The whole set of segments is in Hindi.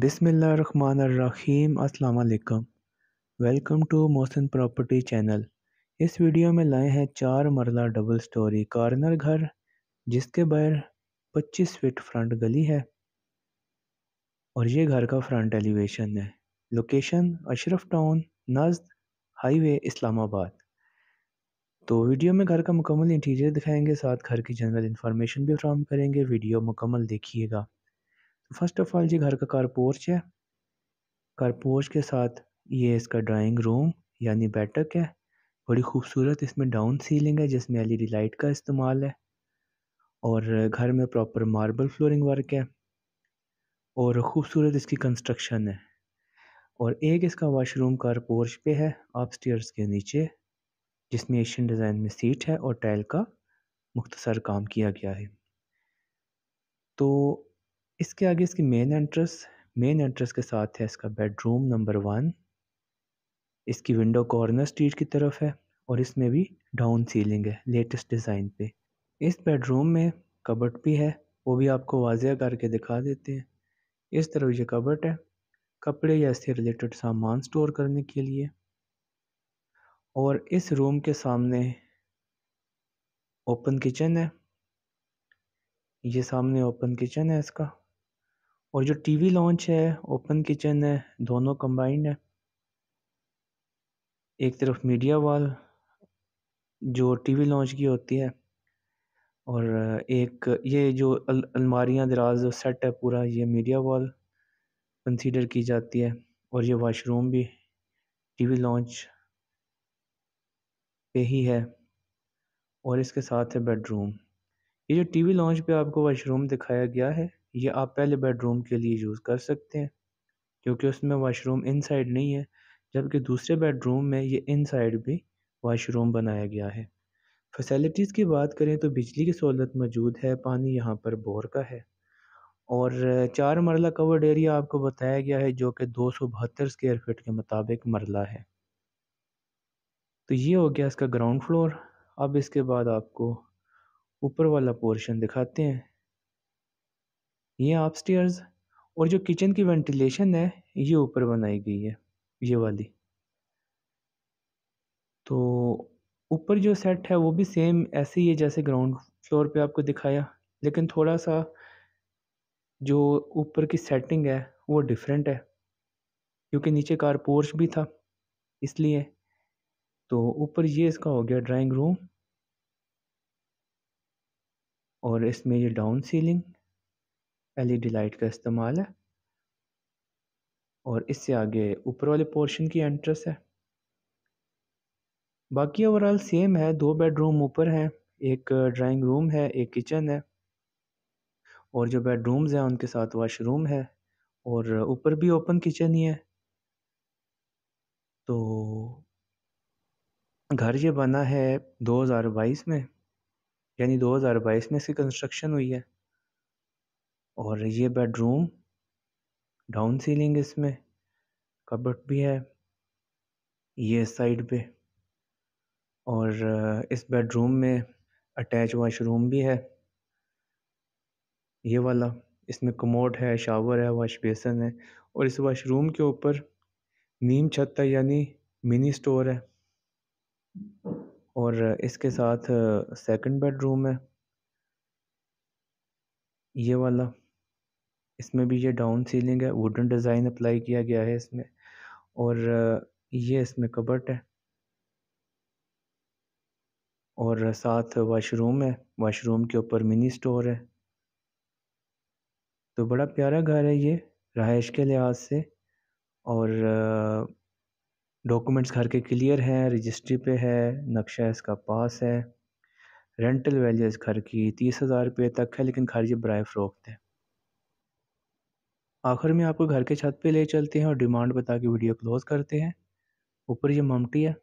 बिसमीम अल्लाम welcome to Mohsin property channel इस वीडियो में लाए हैं चार मरला डबल स्टोरी कॉर्नर घर जिसके बाहर 25 फीट फ्रंट गली है और ये घर का फ्रंट एलिवेशन है लोकेशन अशरफ टाउन नजद हाईवे इस्लामाबाद तो वीडियो में घर का मुकम्मल इंटीरियर दिखाएंगे साथ घर की जनरल इन्फॉर्मेशन भी फ्राहम करेंगे वीडियो मुकम्मल देखिएगा फर्स्ट ऑफ ऑल जी घर का कारपोर्च है कारपोर्च के साथ ये इसका ड्राइंग रूम यानी बैठक है बड़ी खूबसूरत इसमें डाउन सीलिंग है जिसमें एलईडी लाइट का इस्तेमाल है और घर में प्रॉपर मार्बल फ्लोरिंग वर्क है और ख़ूबसूरत इसकी कंस्ट्रक्शन है और एक इसका वाशरूम कारपोर्च पे है आप स्टेयर्स के नीचे जिसमें एशियन डिज़ाइन में सीट है और टाइल का मुख्तसर काम किया गया है तो इसके आगे इसकी मेन एंट्रेंस मेन एंट्रेस के साथ है इसका बेडरूम नंबर वन इसकी विंडो कॉर्नर स्ट्रीट की तरफ है और इसमें भी डाउन सीलिंग है लेटेस्ट डिज़ाइन पे इस बेडरूम में कबट भी है वो भी आपको वाजिया करके दिखा देते हैं इस तरफ ये कबट है कपड़े या इससे रिलेटेड सामान स्टोर करने के लिए और इस रूम के सामने ओपन किचन है ये सामने ओपन किचन है इसका और जो टीवी लॉन्च है ओपन किचन है दोनों कंबाइंड है एक तरफ मीडिया वॉल जो टीवी लॉन्च की होती है और एक ये जो अलमारियाँ दराज सेट है पूरा ये मीडिया वॉल कंसीडर की जाती है और ये वाशरूम भी टीवी लॉन्च पे ही है और इसके साथ है बेडरूम ये जो टीवी लॉन्च पे आपको वाशरूम दिखाया गया है ये आप पहले बेडरूम के लिए यूज़ कर सकते हैं क्योंकि उसमें वाशरूम इनसाइड नहीं है जबकि दूसरे बेडरूम में ये इनसाइड भी वाशरूम बनाया गया है फैसिलिटीज़ की बात करें तो बिजली की सहूलत मौजूद है पानी यहाँ पर बोर का है और चार मरला कवर्ड एरिया आपको बताया गया है जो कि दो सौ बहत्तर स्क्वेयर फिट के मुताबिक मरला है तो ये हो गया इसका ग्राउंड फ्लोर अब इसके बाद आपको ऊपर वाला पोर्शन दिखाते हैं ये स्टेयर्स और जो किचन की वेंटिलेशन है ये ऊपर बनाई गई है ये वाली तो ऊपर जो सेट है वो भी सेम ऐसे ही है जैसे ग्राउंड फ्लोर पे आपको दिखाया लेकिन थोड़ा सा जो ऊपर की सेटिंग है वो डिफरेंट है क्योंकि नीचे कार पोर्च भी था इसलिए तो ऊपर ये इसका हो गया ड्राइंग रूम और इसमें ये down ceiling LED light e का इस्तेमाल है और इससे आगे ऊपर वाले पोर्शन की एंट्रेस है बाकी ओवरऑल सेम है दो बेडरूम ऊपर हैं एक ड्राइंग रूम है एक किचन है और जो बेडरूम्स हैं उनके साथ वॉशरूम है और ऊपर भी ओपन किचन ही है तो घर ये बना है 2022 में यानी 2022 में इसकी कंस्ट्रक्शन हुई है और ये बेडरूम डाउन सीलिंग इसमें कबट भी है ये साइड पे और इस बेडरूम में अटैच वॉशरूम भी है ये वाला इसमें कमोड है शावर है वॉश बेसन है और इस वॉशरूम के ऊपर नीम छत है यानी मिनी स्टोर है और इसके साथ सेकंड बेडरूम है ये वाला इसमें भी ये डाउन सीलिंग है वुडन डिज़ाइन अप्लाई किया गया है इसमें और ये इसमें कबर्ट है और साथ वाशरूम है वाशरूम के ऊपर मिनी स्टोर है तो बड़ा प्यारा घर है ये रहाइश के लिहाज से और डॉक्यूमेंट्स घर के क्लियर हैं रजिस्ट्री पे है नक्शा इसका पास है रेंटल वैल्यू इस घर की तीस हज़ार रुपये तक है लेकिन घर ये बरए फ़रोख्त है आखिर में आपको घर के छत पे ले चलते हैं और डिमांड बता के वीडियो क्लोज़ करते हैं ऊपर ये ममटी है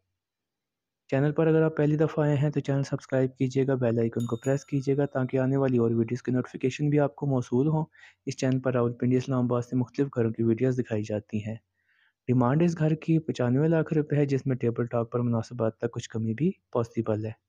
चैनल पर अगर आप पहली दफ़ा आए हैं तो चैनल सब्सक्राइब कीजिएगा बेल आइकन को प्रेस कीजिएगा ताकि आने वाली और वीडियोस की नोटिफिकेशन भी आपको मौसू हों इस चैनल पर पिंडी इस्लामाबाद से मुख्तफ घरों की वीडियोस दिखाई जाती हैं डिमांड इस घर की पचानवे लाख रुपए है जिसमें टेबल टॉक पर मुनासिबात तक कुछ कमी भी पॉसिबल है